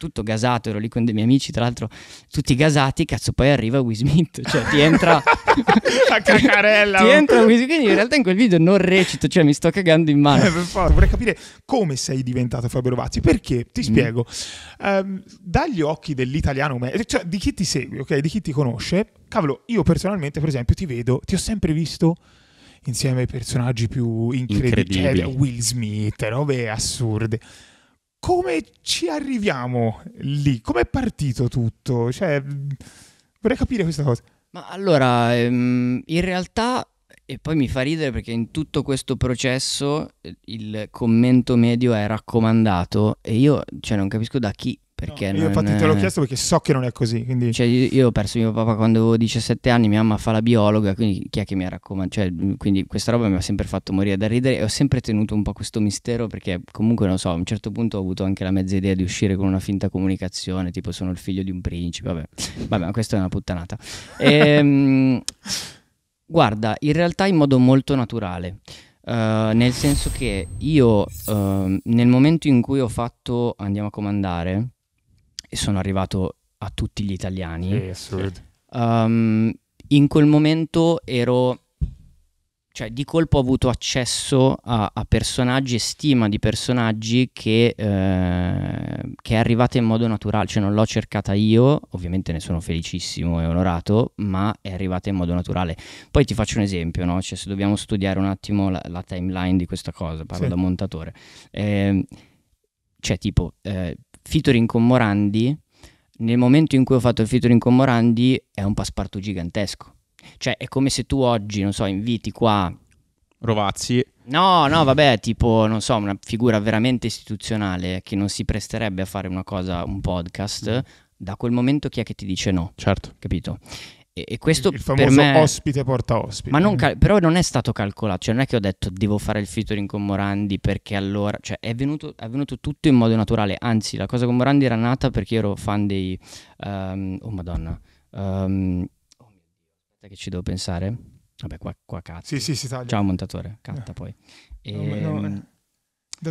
tutto gasato, ero lì con dei miei amici, tra l'altro tutti gasati, cazzo poi arriva Will Smith, cioè ti entra... La cacarella! ti entra Will Smith, quindi in realtà in quel video non recito, cioè mi sto cagando in mano. Eh, favore, vorrei capire come sei diventato Fabio Rovazzi, perché, ti mm. spiego, mm. um, dagli occhi dell'italiano, cioè di chi ti segui, ok, di chi ti conosce, cavolo, io personalmente per esempio ti vedo, ti ho sempre visto insieme ai personaggi più incredibili, cioè, incredibili. Cioè, Will Smith, robe assurde come ci arriviamo lì? Come è partito tutto? Cioè, vorrei capire questa cosa. Ma allora, ehm, in realtà, e poi mi fa ridere perché in tutto questo processo eh, il commento medio è raccomandato e io cioè, non capisco da chi perché no, io infatti te l'ho chiesto perché so che non è così. Quindi... Cioè io, ho perso mio papà quando avevo 17 anni, mia mamma fa la biologa, quindi chi è che mi ha raccomandato? Cioè, quindi questa roba mi ha sempre fatto morire da ridere e ho sempre tenuto un po' questo mistero perché comunque non so, a un certo punto ho avuto anche la mezza idea di uscire con una finta comunicazione, tipo sono il figlio di un principe, vabbè, vabbè ma questa è una puttanata. Ehm, guarda, in realtà in modo molto naturale. Uh, nel senso che io uh, nel momento in cui ho fatto andiamo a comandare e sono arrivato a tutti gli italiani. Sì, um, in quel momento ero, cioè di colpo ho avuto accesso a, a personaggi e stima di personaggi che, eh, che, è arrivata in modo naturale, cioè non l'ho cercata io, ovviamente ne sono felicissimo e onorato, ma è arrivata in modo naturale. Poi ti faccio un esempio, no? cioè, se dobbiamo studiare un attimo la, la timeline di questa cosa, parlo sì. da montatore. Eh, cioè tipo... Eh, featuring con Morandi, nel momento in cui ho fatto il featuring con Morandi è un passepartout gigantesco. Cioè è come se tu oggi, non so, inviti qua... Rovazzi. No, no, vabbè, tipo, non so, una figura veramente istituzionale che non si presterebbe a fare una cosa, un podcast, mm. da quel momento chi è che ti dice no? Certo. Capito? E, e questo il, il famoso me... ospite porta ospite. Ma non cal- però non è stato calcolato, cioè non è che ho detto devo fare il featuring con Morandi perché allora, cioè è venuto, è venuto tutto in modo naturale, anzi la cosa con Morandi era nata perché ero fan dei... Um, oh madonna, um, aspetta che ci devo pensare. Vabbè, qua, qua cazzo. Sì, sì, si taglia. Ciao montatore, catta eh. poi. E, no, no, eh. Ehm,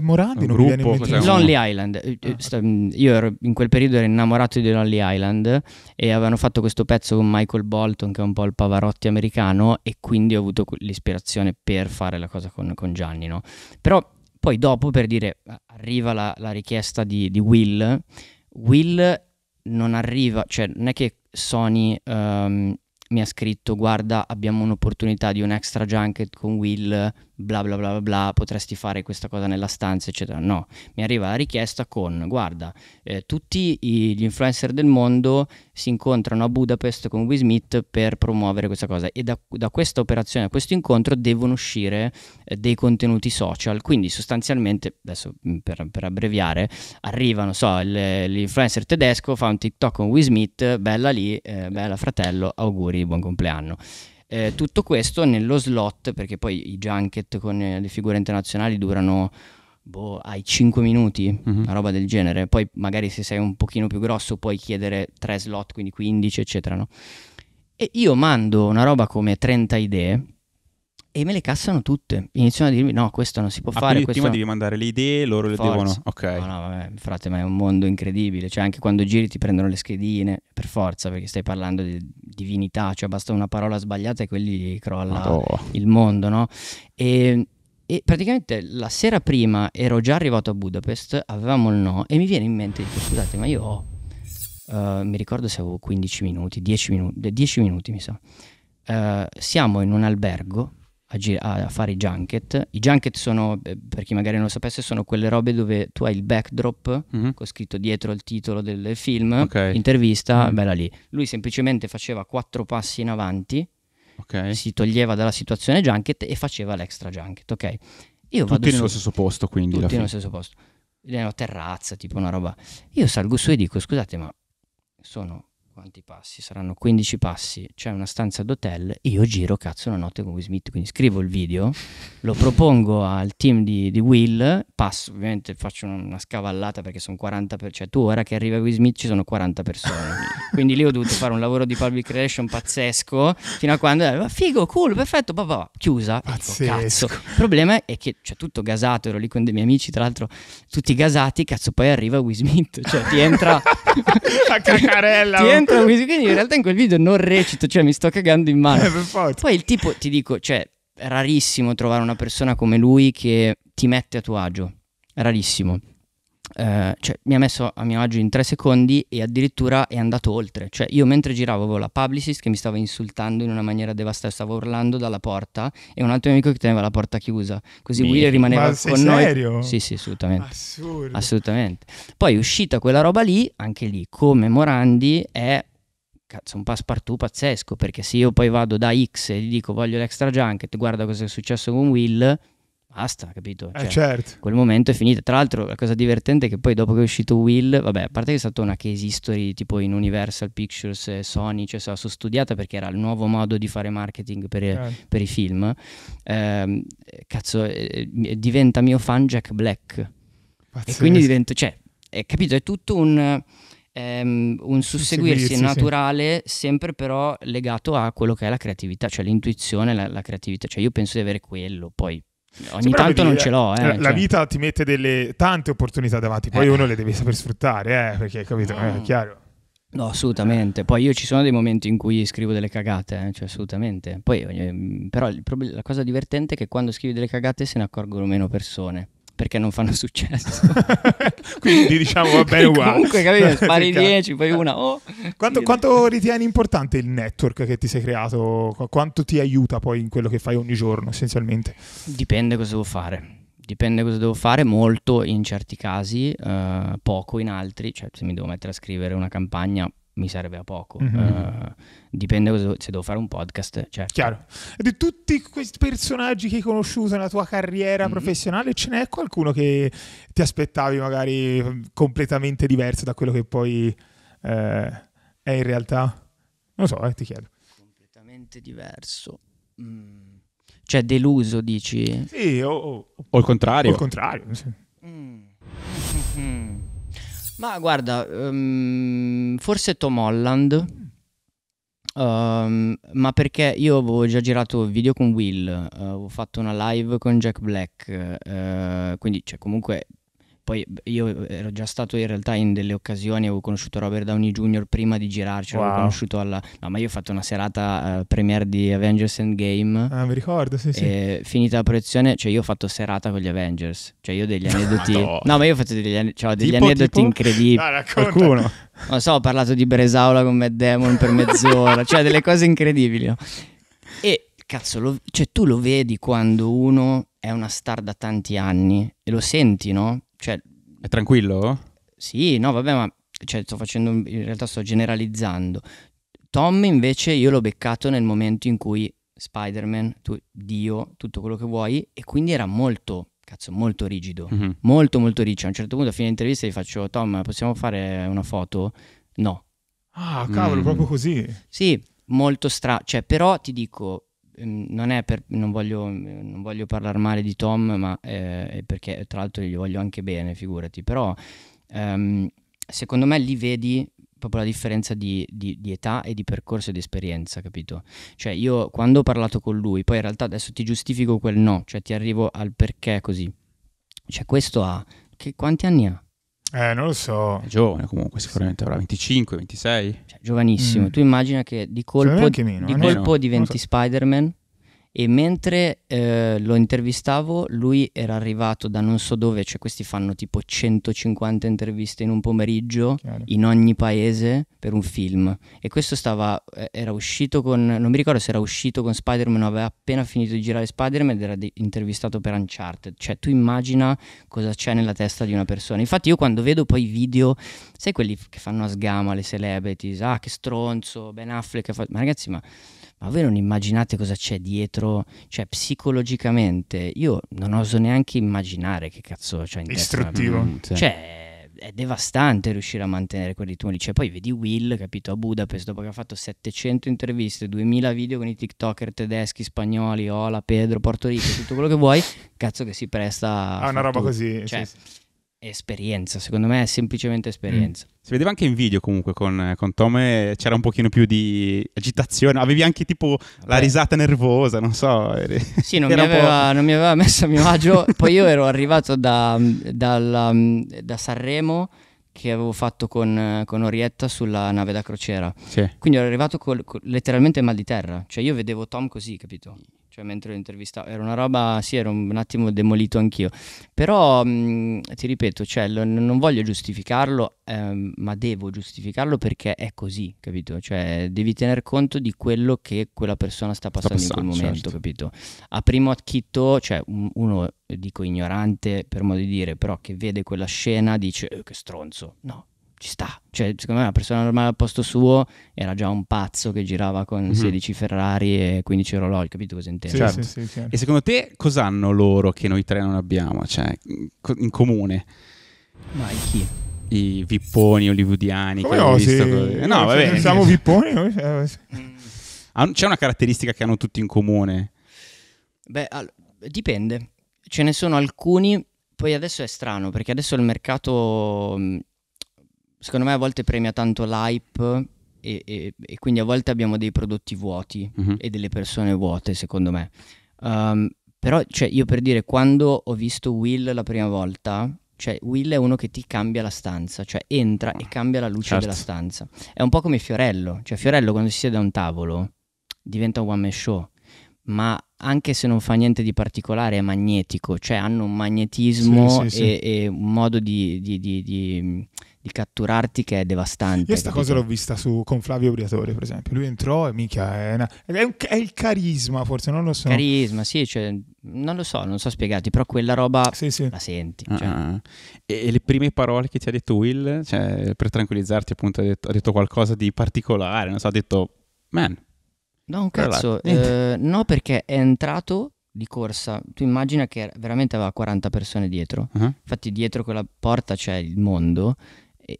Morandi non gruppo, mi viene in cioè, Lonely Island. Eh, eh, ah. Mm, io ero, in quel periodo ero innamorato di Lonely Island e avevano fatto questo pezzo con Michael Bolton, che è un po' il Pavarotti americano, e quindi ho avuto l'ispirazione per fare la cosa con, con Gianni. No? Però poi dopo, per dire, arriva la, la richiesta di, di, Will. Will non arriva, cioè non è che Sony... Um, mi ha scritto guarda abbiamo un'opportunità di un extra junket con Will bla bla bla bla potresti fare questa cosa nella stanza eccetera no mi arriva la richiesta con guarda eh, tutti gli influencer del mondo si incontrano a Budapest con Will Smith per promuovere questa cosa e da, da questa operazione da questo incontro devono uscire eh, dei contenuti social quindi sostanzialmente adesso mm, per, per abbreviare arrivano so il, l'influencer tedesco fa un TikTok con Will Smith bella lì eh, bella fratello auguri buon compleanno eh, tutto questo nello slot, perché poi i junket con eh, le figure internazionali durano boh, ai 5 minuti, uh-huh. una roba del genere. Poi magari se sei un pochino più grosso puoi chiedere 3 slot, quindi 15, eccetera, no? E io mando una roba come 30 idee e me le cassano tutte. Iniziano a dirmi: no, questo non si può ah, fare. Questo... Prima devi mandare le idee, loro Forza. le devono. Ok. No, no, vabbè, frate, ma è un mondo incredibile. Cioè, anche quando giri ti prendono le schedine, per forza, perché stai parlando di divinità. Cioè, basta una parola sbagliata e quelli crolla Madonna. il mondo, no? E, e praticamente la sera prima ero già arrivato a Budapest, avevamo il no, e mi viene in mente: dico, scusate, ma io ho. Uh, mi ricordo se avevo 15 minuti, 10 minuti, 10 minuti mi sa. So. Uh, eh, siamo in un albergo a, gi- a, fare i junket. I junket sono, eh, per chi magari non lo sapesse, sono quelle robe dove tu hai il backdrop mm-hmm. con scritto dietro il titolo del film, okay. intervista, mm-hmm. bella lì. Lui semplicemente faceva quattro passi in avanti, okay. si toglieva dalla situazione junket e faceva l'extra junket, ok? Io Tutti vado nello su- stesso posto, quindi. Tutti nello stesso posto. Nella terrazza, tipo una roba. Io salgo su e dico, scusate, ma sono quanti passi, saranno 15 passi, c'è una stanza d'hotel, io giro cazzo una notte con Will Smith, quindi scrivo il video lo propongo al team di, di Will, passo ovviamente, faccio una scavallata perché sono 40, per, cioè tu ora che arriva Will Smith ci sono 40 persone, quindi lì ho dovuto fare un lavoro di public relation pazzesco, fino a quando era figo, cool, perfetto, papà, chiusa, ecco, pazzesco. Dico, Il problema è che c'è cioè, tutto gasato, ero lì con dei miei amici, tra l'altro tutti gasati, cazzo poi arriva Will Smith, cioè ti entra... La cacarella! ti entra Will Smith, quindi in realtà in quel video non recito, cioè mi sto cagando in mano. Eh, poi il tipo, ti dico, cioè rarissimo trovare una persona come lui che ti mette a tuo agio, rarissimo. Uh, cioè, mi ha messo a mio agio in tre secondi e addirittura è andato oltre. Cioè, io mentre giravo avevo la publicist che mi stava insultando in una maniera devastante, stavo urlando dalla porta e un altro mio amico che teneva la porta chiusa. Così mi... Willy rimaneva Ma con noi. Serio? Sì, sì, assolutamente. Assurdo. Assolutamente. Poi uscita quella roba lì, anche lì, come Morandi, è cazzo, un passepartout pazzesco, perché se io poi vado da X e gli dico voglio l'extra junket, guarda cosa è successo con Will, basta, capito? Eh, cioè, eh certo. Quel momento è finito. Tra l'altro la cosa divertente è che poi dopo che è uscito Will, vabbè, a parte che è stata una case history tipo in Universal Pictures e Sony, cioè sono studiata perché era il nuovo modo di fare marketing per, certo. per i film, ehm, eh, cazzo, eh, diventa mio fan Jack Black. Pazzesco. E quindi divento, cioè, è, eh, capito, è tutto un ehm, un susseguirsi naturale, sì. sempre però legato a quello che è la creatività, cioè l'intuizione, la, la creatività. Cioè io penso di avere quello, poi Ogni Sembra tanto non ce l'ho. Eh, la, cioè. vita ti mette delle tante opportunità davanti, poi eh. uno le deve saper sfruttare, eh, perché capito, no. Eh, è chiaro. No, assolutamente. Poi io ci sono dei momenti in cui scrivo delle cagate, eh, cioè assolutamente. Poi, eh, però il, la cosa divertente è che quando scrivi delle cagate se ne accorgono meno persone perché non fanno successo. Quindi diciamo va bene uguale. Comunque, capito, spari 10, poi una. Oh. Quanto, quanto, ritieni importante il network che ti sei creato? Quanto ti aiuta poi in quello che fai ogni giorno essenzialmente? Dipende cosa devo fare. Dipende cosa devo fare, molto in certi casi, eh, poco in altri, cioè se mi devo mettere a scrivere una campagna mi serve a poco. Mm-hmm. Uh, dipende se devo fare un podcast, certo. Chiaro. di tutti questi personaggi che hai conosciuto nella tua carriera mm-hmm. professionale, ce n'è qualcuno che ti aspettavi magari mm, completamente diverso da quello che poi eh, è in realtà? Non so, eh, ti chiedo. Completamente diverso. Mm. Cioè, deluso, dici? Sì, o, o, o il contrario. O il contrario, sì. Mm. Mm-hmm. Ma guarda, um, forse Tom Holland. Um, ma perché io avevo già girato video con Will, uh, avevo fatto una live con Jack Black, uh, quindi cioè, comunque poi io eh, ero già stato in realtà in delle occasioni, avevo conosciuto Robert Downey Jr. prima di girarci, wow. avevo conosciuto alla... No, ma io ho fatto una serata uh, premiere di Avengers Endgame. Ah, mi ricordo, sì, sì. finita la proiezione, cioè io ho fatto serata con gli Avengers. Cioè io ho degli aneddoti... no, ma io ho fatto degli, an... cioè, degli tipo, aneddoti tipo? incredibili. Ah, Qualcuno. Non so, ho parlato di Bresaula con Mad Demon per mezz'ora, cioè delle cose incredibili. E cazzo, lo... cioè tu lo vedi quando uno è una star da tanti anni e lo senti, no? Cioè, È tranquillo? Sì, no, vabbè, ma cioè, sto facendo, in realtà sto generalizzando. Tom invece io l'ho beccato nel momento in cui Spider-Man, tu, Dio, tutto quello che vuoi, e quindi era molto, cazzo, molto rigido, mm-hmm. molto molto rigido. A un certo punto a fine intervista gli faccio, Tom, possiamo fare una foto? No. Ah, cavolo, mm. proprio così. Sì, molto stra... Cioè, però ti dico, non è per, non voglio, non voglio parlare male di Tom, ma eh, perché tra l'altro gli voglio anche bene, figurati, però ehm, secondo me lì vedi proprio la differenza di, di, di, età e di percorso e di esperienza, capito? Cioè io quando ho parlato con lui, poi in realtà adesso ti giustifico quel no, cioè ti arrivo al perché così. Cioè questo ha, che, quanti anni ha? Eh, non lo so. È giovane comunque, sicuramente avrà 25, 26. Cioè, giovanissimo. Mm. Tu immagina che di colpo, meno, di, colpo diventi so. Spider-Man e mentre eh, lo intervistavo lui era arrivato da non so dove, cioè questi fanno tipo 150 interviste in un pomeriggio Chiaro. in ogni paese per un film e questo stava, eh, era uscito con, non mi ricordo se era uscito con Spider-Man o aveva appena finito di girare Spider-Man ed era di- intervistato per Uncharted, cioè tu immagina cosa c'è nella testa di una persona, infatti io quando vedo poi i video, sai quelli che fanno a sgama le celebrities, ah che stronzo, Ben Affleck, ma ragazzi ma ma voi non immaginate cosa c'è dietro, cioè psicologicamente, io non oso neanche immaginare che cazzo c'è in Istruttivo. Mm, Cioè, è devastante riuscire a mantenere quelli tumori. Cioè, poi vedi Will, capito, a Budapest, dopo che ha fatto 700 interviste, 2000 video con i TikToker tedeschi, spagnoli, Ola, Pedro, Porto Rico, tutto quello che vuoi, cazzo che si presta a... Ah, una roba tutto. così, cioè, sì, sì Esperienza, secondo me è semplicemente esperienza. Mm. Si vedeva anche in video comunque con, con Tom, c'era un pochino più di agitazione, avevi anche tipo Vabbè. la risata nervosa, non so. Eri, sì, non mi, aveva, non mi, aveva, messo a mio agio, poi io ero arrivato da, dal, da Sanremo che avevo fatto con, con, Orietta sulla nave da crociera. Sì. Quindi ero arrivato col, col, letteralmente mal di terra, cioè io vedevo Tom così, capito? cioè mentre lo intervistavo, era una roba, sì, ero un attimo demolito anch'io, però mh, mm, ti ripeto, cioè, lo, non voglio giustificarlo, ehm, ma devo giustificarlo perché è così, capito? Cioè, devi tener conto di quello che quella persona sta passando, sta passando in quel certo. momento, capito? A primo acchito, cioè, un, uno, dico ignorante per modo di dire, però che vede quella scena dice, eh, che stronzo, no, ci sta. Cioè, secondo me una persona normale al posto suo era già un pazzo che girava con mm-hmm. 16 Ferrari e 15 orologi, capito cosa intendo? Sì, certo. sì, sì, certo. e secondo te cosa hanno loro che noi tre non abbiamo, cioè, in comune? Ma chi? I vipponi hollywoodiani Come che no, visto eh, no, vabbè. Siamo vipponi? Mm. C'è una caratteristica che hanno tutti in comune? Beh, all- dipende. Ce ne sono alcuni, poi adesso è strano perché adesso il mercato mm, secondo me a volte premia tanto l'hype e, e, e quindi a volte abbiamo dei prodotti vuoti mm-hmm. e delle persone vuote, secondo me. Um, però cioè, io per dire, quando ho visto Will la prima volta, cioè Will è uno che ti cambia la stanza, cioè entra e cambia la luce certo. della stanza. È un po' come Fiorello, cioè Fiorello quando si siede a un tavolo diventa un one man show, ma anche se non fa niente di particolare è magnetico, cioè hanno un magnetismo sì, sì, sì. E, e, un modo di, di, di, di catturarti che è devastante. Io questa cosa l'ho vista su, con Flavio Briatore, per esempio. Lui entrò e mica è, una, è, un, è il carisma, forse non lo so. Carisma, sì, cioè, non lo so, non so spiegarti, però quella roba sì, sì. la senti. Ah, cioè. ah. E, le prime parole che ti ha detto Will, cioè, per tranquillizzarti, appunto, ha detto, ha detto qualcosa di particolare, non so, ha detto, man. No, un cazzo, eh, no perché è entrato di corsa, tu immagina che veramente aveva 40 persone dietro, uh-huh. infatti dietro quella porta c'è il mondo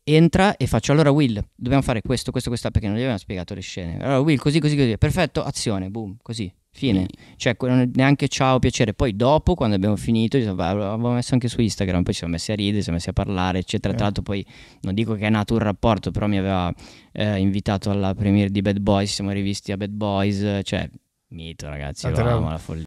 entra e faccio allora Will dobbiamo fare questo questo questo perché non gli avevano spiegato le scene allora Will così così così perfetto azione boom così fine mm. cioè neanche ciao piacere poi dopo quando abbiamo finito ah, avevo messo anche su Instagram poi ci siamo messi a ridere ci siamo messi a parlare eccetera eh. tra l'altro poi non dico che è nato un rapporto però mi aveva eh, invitato alla premiere di Bad Boys ci siamo rivisti a Bad Boys cioè mito ragazzi io amo la follia